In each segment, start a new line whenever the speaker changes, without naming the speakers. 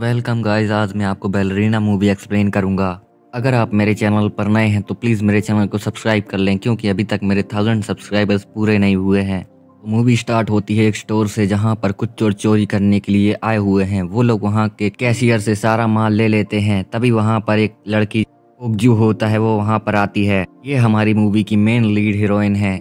Welcome guys आज मैं आपको बेलरीना मूवी एक्सप्लेन करूंगा अगर आप मेरे चैनल पर नए हैं तो प्लीज़ मेरे चैनल को सब्सक्राइब कर लें क्योंकि अभी तक मेरे थाउजेंड सब्सक्राइबर्स पूरे नहीं हुए हैं तो मूवी स्टार्ट होती है एक स्टोर से जहां पर कुछ चोर चोरी करने के लिए आए हुए हैं वो लोग वहाँ के कैशियर से सारा माल ले लेते हैं तभी वहाँ पर एक लड़की उपजू होता है वो वहाँ पर आती है ये हमारी मूवी की मेन लीड हीरोइन है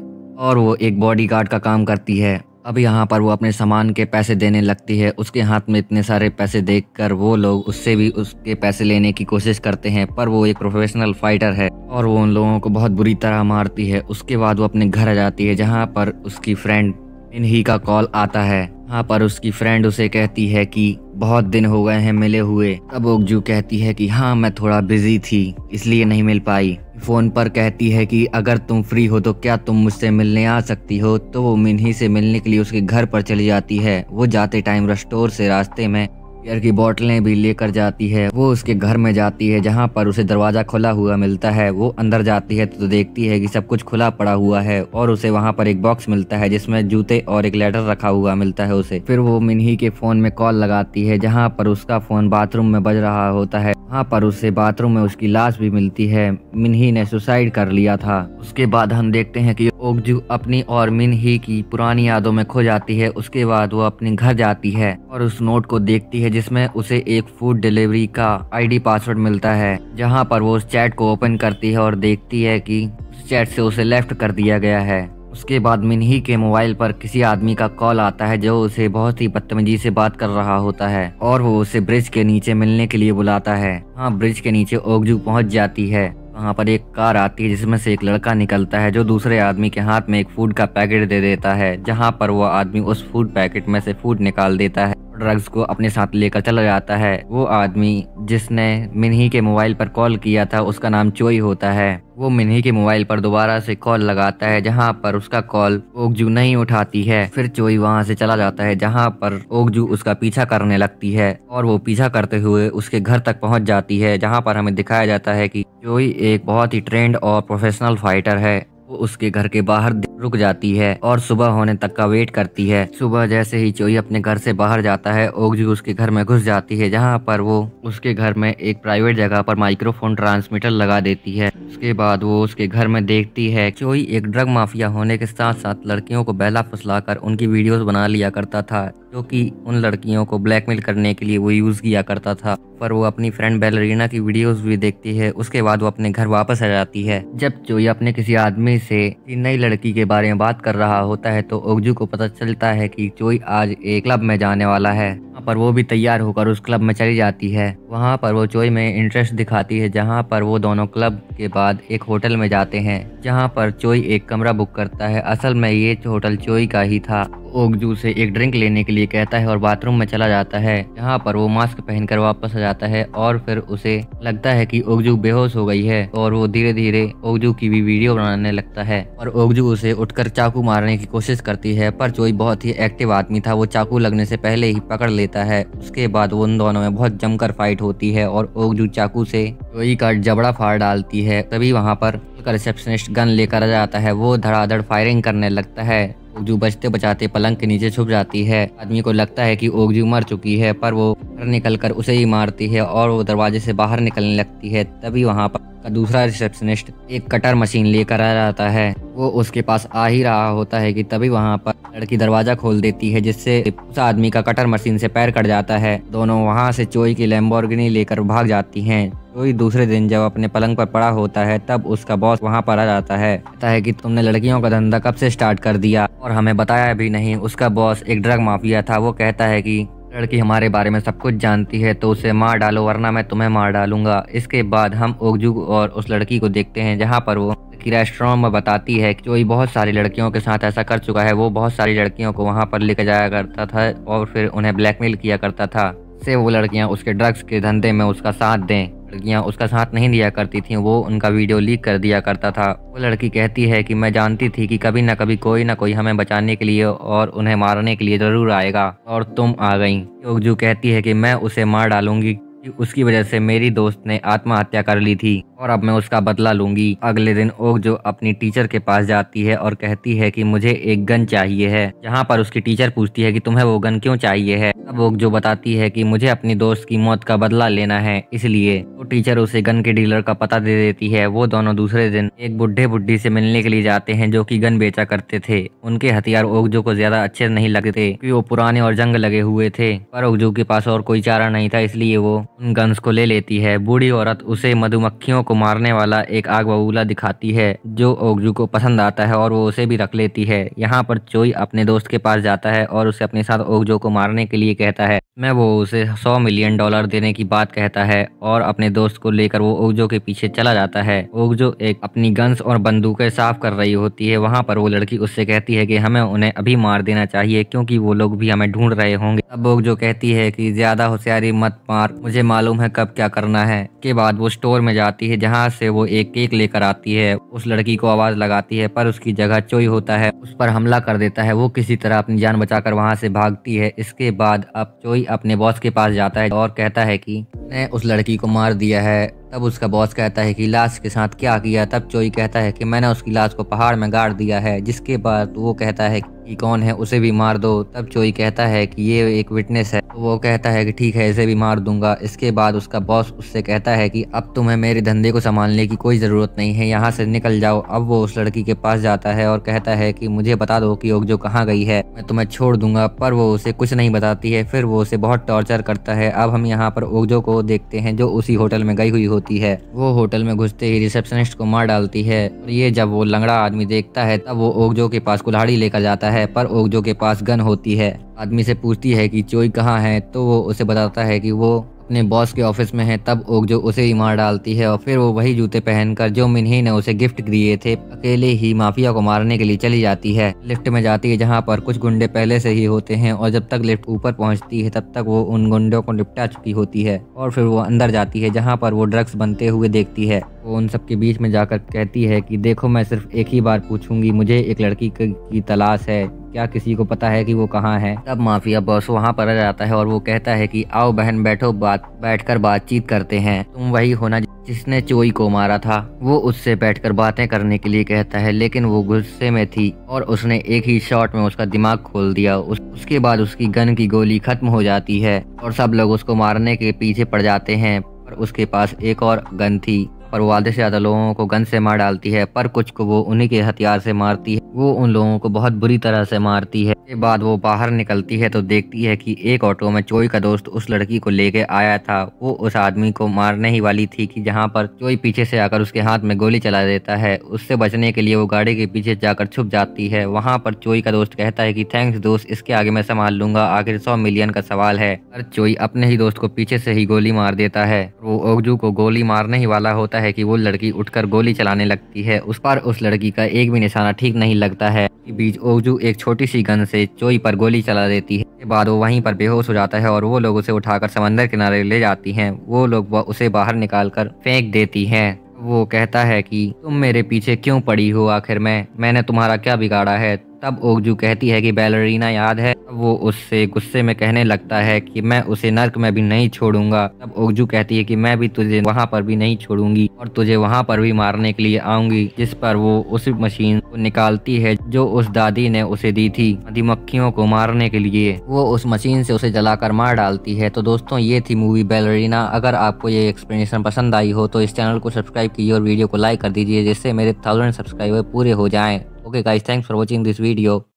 और वो एक बॉडीगार्ड का काम करती है अब यहाँ पर वो अपने सामान के पैसे देने लगती है उसके हाथ में इतने सारे पैसे देखकर वो लोग उससे भी उसके पैसे लेने की कोशिश करते हैं पर वो एक प्रोफेशनल फाइटर है और वो उन लोगों को बहुत बुरी तरह मारती है उसके बाद वो अपने घर आ जाती है जहाँ पर उसकी फ्रेंड इन्हीं का कॉल आता है वहाँ पर उसकी फ्रेंड उसे कहती है कि बहुत दिन हो गए हैं मिले हुए तब ओकजू कहती है कि हाँ मैं थोड़ा बिजी थी इसलिए नहीं मिल पाई फोन पर कहती है कि अगर तुम फ्री हो तो क्या तुम मुझसे मिलने आ सकती हो तो वो मिन्ही से मिलने के लिए उसके घर पर चली जाती है वो जाते टाइम रेस्टोर से रास्ते में बियर की बोतलें भी लेकर जाती है वो उसके घर में जाती है जहाँ पर उसे दरवाजा खुला हुआ मिलता है वो अंदर जाती है तो देखती है कि सब कुछ खुला पड़ा हुआ है और उसे वहाँ पर एक बॉक्स मिलता है जिसमें जूते और एक लेटर रखा हुआ मिलता है उसे फिर वो मिन्ही के फोन में कॉल लगाती है जहाँ पर उसका फोन बाथरूम में बज रहा होता है वहाँ पर उसे बाथरूम में उसकी लाश भी मिलती है मिन्ही ने सुसाइड कर लिया था उसके बाद हम देखते हैं की ओगजू अपनी और मिन ही की पुरानी यादों में खो जाती है उसके बाद वो अपने घर जाती है और उस नोट को देखती है जिसमें उसे एक फूड डिलीवरी का आईडी पासवर्ड मिलता है जहां पर वो उस चैट को ओपन करती है और देखती है कि उस चैट से उसे लेफ्ट कर दिया गया है उसके बाद मिनही के मोबाइल पर किसी आदमी का कॉल आता है जो उसे बहुत ही बदतमीजी से बात कर रहा होता है और वो उसे ब्रिज के नीचे मिलने के लिए बुलाता है हाँ ब्रिज के नीचे ओगजू पहुंच जाती है वहाँ पर एक कार आती है जिसमें से एक लड़का निकलता है जो दूसरे आदमी के हाथ में एक फूड का पैकेट दे देता है जहाँ पर वो आदमी उस फूड पैकेट में से फूड निकाल देता है ड्रग्स को अपने साथ लेकर चला जाता है वो आदमी जिसने मिन्ही के मोबाइल पर कॉल किया था उसका नाम चोई होता है वो मिनी के मोबाइल पर दोबारा से कॉल लगाता है जहाँ पर उसका कॉल ओगजू नहीं उठाती है फिर चोई वहाँ से चला जाता है जहाँ पर ओगजू उसका पीछा करने लगती है और वो पीछा करते हुए उसके घर तक पहुँच जाती है जहाँ पर हमें दिखाया जाता है की चोई एक बहुत ही ट्रेंड और प्रोफेशनल फाइटर है वो उसके घर के बाहर रुक जाती है और सुबह होने तक का वेट करती है सुबह जैसे ही चोई अपने घर से बाहर जाता है ओगजी उसके घर में घुस जाती है जहाँ पर वो उसके घर में एक प्राइवेट जगह पर माइक्रोफोन ट्रांसमीटर लगा देती है उसके बाद वो उसके घर में देखती है चोई एक ड्रग माफिया होने के साथ साथ लड़कियों को बहला फुसला कर उनकी वीडियो बना लिया करता था जो की उन लड़कियों को ब्लैकमेल करने के लिए वो यूज़ किया करता था पर वो अपनी फ्रेंड बेलरीना की वीडियोस भी देखती है उसके बाद वो अपने घर वापस आ जाती है जब चोई अपने किसी आदमी से नई लड़की के बारे में बात कर रहा होता है तो ओगजू को पता चलता है कि चोई आज एक क्लब में जाने वाला है वहाँ पर वो भी तैयार होकर उस क्लब में चली जाती है वहाँ पर वो चोई में इंटरेस्ट दिखाती है जहाँ पर वो दोनों क्लब के बाद एक होटल में जाते हैं जहाँ पर चोई एक कमरा बुक करता है असल में ये होटल चोई का ही था ओगजू से एक ड्रिंक लेने के लिए कहता है और बाथरूम में चला जाता है यहाँ पर वो मास्क पहनकर वापस आ जाता है और फिर उसे लगता है कि ओगजू बेहोश हो गई है और वो धीरे धीरे ओगजू की भी वीडियो बनाने लगता है और ओगजू उसे उठकर चाकू मारने की कोशिश करती है पर चोई बहुत ही एक्टिव आदमी था वो चाकू लगने से पहले ही पकड़ लेता है उसके बाद वो उन दोनों में बहुत जमकर फाइट होती है और ओगजू चाकू से चोई का जबड़ा फाड़ डालती है तभी वहाँ पर रिसेप्शनिस्ट गन लेकर आ जाता है वो धड़ाधड़ फायरिंग करने लगता है ओगजू बचते बचाते पलंग के नीचे छुप जाती है आदमी को लगता है कि ओगजू मर चुकी है पर वो डॉक्टर निकल कर उसे ही मारती है और वो दरवाजे से बाहर निकलने लगती है तभी वहाँ पर का दूसरा रिसेप्शनिस्ट एक कटर मशीन लेकर आ जाता है वो उसके पास आ ही रहा होता है कि तभी वहाँ पर लड़की दरवाजा खोल देती है जिससे उस आदमी का कटर मशीन से पैर कट जाता है दोनों वहाँ से चोई की लैम्बोर्गिनी लेकर भाग जाती हैं चोई दूसरे दिन जब अपने पलंग पर पड़ा होता है तब उसका बॉस वहाँ पर आ जाता है कहता है कि तुमने लड़कियों का धंधा कब से स्टार्ट कर दिया और हमें बताया भी नहीं उसका बॉस एक ड्रग माफिया था वो कहता है कि लड़की हमारे बारे में सब कुछ जानती है तो उसे मार डालो वरना मैं तुम्हें मार डालूंगा इसके बाद हम ओगजू और उस लड़की को देखते हैं जहाँ पर वो रेस्टोरों में बताती है कि जोई बहुत सारी लड़कियों के साथ ऐसा कर चुका है वो बहुत सारी लड़कियों को वहाँ पर लेकर जाया करता था और फिर उन्हें ब्लैकमेल किया करता था से वो लड़कियां उसके ड्रग्स के धंधे में उसका साथ दें लड़कियां उसका साथ नहीं दिया करती थीं वो उनका वीडियो लीक कर दिया करता था वो लड़की कहती है कि मैं जानती थी कि कभी ना कभी कोई ना कोई हमें बचाने के लिए और उन्हें मारने के लिए ज़रूर आएगा और तुम आ गई योगजू कहती है कि मैं उसे मार डालूंगी कि उसकी वजह से मेरी दोस्त ने आत्महत्या कर ली थी और अब मैं उसका बदला लूंगी अगले दिन ओक जो अपनी टीचर के पास जाती है और कहती है कि मुझे एक गन चाहिए है जहाँ पर उसकी टीचर पूछती है कि तुम्हें वो गन क्यों चाहिए है अब ओक जो बताती है कि मुझे अपनी दोस्त की मौत का बदला लेना है इसलिए तो टीचर उसे गन के डीलर का पता दे देती है वो दोनों दूसरे दिन एक बुढ़े बुढ़ी से मिलने के लिए जाते हैं जो की गन बेचा करते थे उनके हथियार ओगजो को ज्यादा अच्छे नहीं लगते वो पुराने और जंग लगे हुए थे पर ओगजो के पास और कोई चारा नहीं था इसलिए वो गन्स को ले लेती है बूढ़ी औरत उसे मधुमक्खियों को मारने वाला एक आग बबूला दिखाती है जो ओगजू को पसंद आता है और वो उसे भी रख लेती है यहाँ पर चोई अपने दोस्त के पास जाता है और उसे अपने साथ ओगजो को मारने के लिए कहता है मैं वो उसे सौ मिलियन डॉलर देने की बात कहता है और अपने दोस्त को लेकर वो ओगजो के पीछे चला जाता है ओगजो एक अपनी गन्स और बंदूकें साफ कर रही होती है वहाँ पर वो लड़की उससे कहती है कि हमें उन्हें अभी मार देना चाहिए क्योंकि वो लोग भी हमें ढूंढ रहे होंगे अब ओगजो कहती है कि ज्यादा होशियारी मत मार मुझे मालूम है कब क्या करना है के बाद वो स्टोर में जाती है जहाँ से वो एक केक लेकर आती है उस लड़की को आवाज लगाती है पर उसकी जगह चोई होता है उस पर हमला कर देता है वो किसी तरह अपनी जान बचा कर वहाँ से भागती है इसके बाद अब चोई अपने बॉस के पास जाता है और कहता है की मैं उस लड़की को मार दिया है तब उसका बॉस कहता है कि लाश के साथ क्या किया तब चोई कहता है कि मैंने उसकी लाश को पहाड़ में गाड़ दिया है जिसके बाद वो कहता है कि कौन है उसे भी मार दो तब चोई कहता है कि ये एक विटनेस है तो वो कहता है कि ठीक है इसे भी मार दूंगा इसके बाद उसका बॉस उससे कहता है कि अब तुम्हें मेरे धंधे को संभालने की कोई ज़रूरत नहीं है यहाँ से निकल जाओ अब वो उस लड़की के पास जाता है और कहता है कि मुझे बता दो कि ओगजो कहाँ गई है मैं तुम्हें छोड़ दूंगा पर वो उसे कुछ नहीं बताती है फिर वो उसे बहुत टॉर्चर करता है अब हम यहाँ पर ओगजो को देखते हैं जो उसी होटल में गई हुई हो होती है वो होटल में घुसते ही रिसेप्शनिस्ट को मार डालती है और ये जब वो लंगड़ा आदमी देखता है तब वो ओगजो के पास कुल्हाड़ी लेकर जाता है पर ओगजो के पास गन होती है आदमी से पूछती है कि चोई कहाँ है तो वो उसे बताता है कि वो अपने बॉस के ऑफिस में है तब ओगजो उसे ही मार डालती है और फिर वो वही जूते पहनकर जो मिन्ही ने उसे गिफ्ट दिए थे अकेले ही माफिया को मारने के लिए चली जाती है लिफ्ट में जाती है जहाँ पर कुछ गुंडे पहले से ही होते हैं और जब तक लिफ्ट ऊपर पहुँचती है तब तक वो उन गुंडों को निपटा चुकी होती है और फिर वो अंदर जाती है जहाँ पर वो ड्रग्स बनते हुए देखती है वो उन सबके बीच में जाकर कहती है कि देखो मैं सिर्फ एक ही बार पूछूंगी मुझे एक लड़की की तलाश है क्या किसी को पता है कि वो कहाँ है तब माफिया बॉस वहाँ पर आ जाता है और वो कहता है कि आओ बहन बैठो बात बैठकर बातचीत करते हैं तुम वही होना जिसने चोई को मारा था वो उससे बैठकर बातें करने के लिए कहता है लेकिन वो गुस्से में थी और उसने एक ही शॉट में उसका दिमाग खोल दिया उस, उसके बाद उसकी गन की गोली खत्म हो जाती है और सब लोग उसको मारने के पीछे पड़ जाते हैं पर उसके पास एक और गन थी पर वो आधे से ज़्यादा लोगों को गन से मार डालती है पर कुछ को वो उन्हीं के हथियार से मारती है वो उन लोगों को बहुत बुरी तरह से मारती है के बाद वो बाहर निकलती है तो देखती है कि एक ऑटो में चोई का दोस्त उस लड़की को लेके आया था वो उस आदमी को मारने ही वाली थी कि जहाँ पर चोई पीछे से आकर उसके हाथ में गोली चला देता है उससे बचने के लिए वो गाड़ी के पीछे जाकर छुप जाती है वहाँ पर चोई का दोस्त कहता है की थैंक्स दोस्त इसके आगे मैं संभाल लूंगा आखिर सौ मिलियन का सवाल है पर चोई अपने ही दोस्त को पीछे से ही गोली मार देता है वो ओगजू को गोली मारने ही वाला होता है है कि वो लड़की उठकर गोली चलाने लगती है उस पर उस लड़की का एक भी निशाना ठीक नहीं लगता है बीच ओजू एक छोटी सी गन से चोई पर गोली चला देती है के बाद वो वहीं पर बेहोश हो जाता है और वो लोग उसे उठाकर समंदर किनारे ले जाती है वो लोग उसे बाहर निकाल कर फेंक देती है वो कहता है कि तुम मेरे पीछे क्यों पड़ी हो आखिर में मैंने तुम्हारा क्या बिगाड़ा है तब ओगजू कहती है कि बैलरीना याद है वो उससे गुस्से में कहने लगता है कि मैं उसे नर्क में भी नहीं छोड़ूंगा तब ओगजू कहती है कि मैं भी तुझे वहाँ पर भी नहीं छोड़ूंगी और तुझे वहाँ पर भी मारने के लिए आऊंगी जिस पर वो उस मशीन को निकालती है जो उस दादी ने उसे दी थी मधुमक्खियों को मारने के लिए वो उस मशीन से उसे जलाकर मार डालती है तो दोस्तों ये थी मूवी बैलरीना अगर आपको ये एक्सप्लेनेशन पसंद आई हो तो इस चैनल को सब्सक्राइब कीजिए और वीडियो को लाइक कर दीजिए जिससे मेरे थाउजेंड सब्सक्राइबर पूरे हो जाएं Okay guys, thanks for watching this video.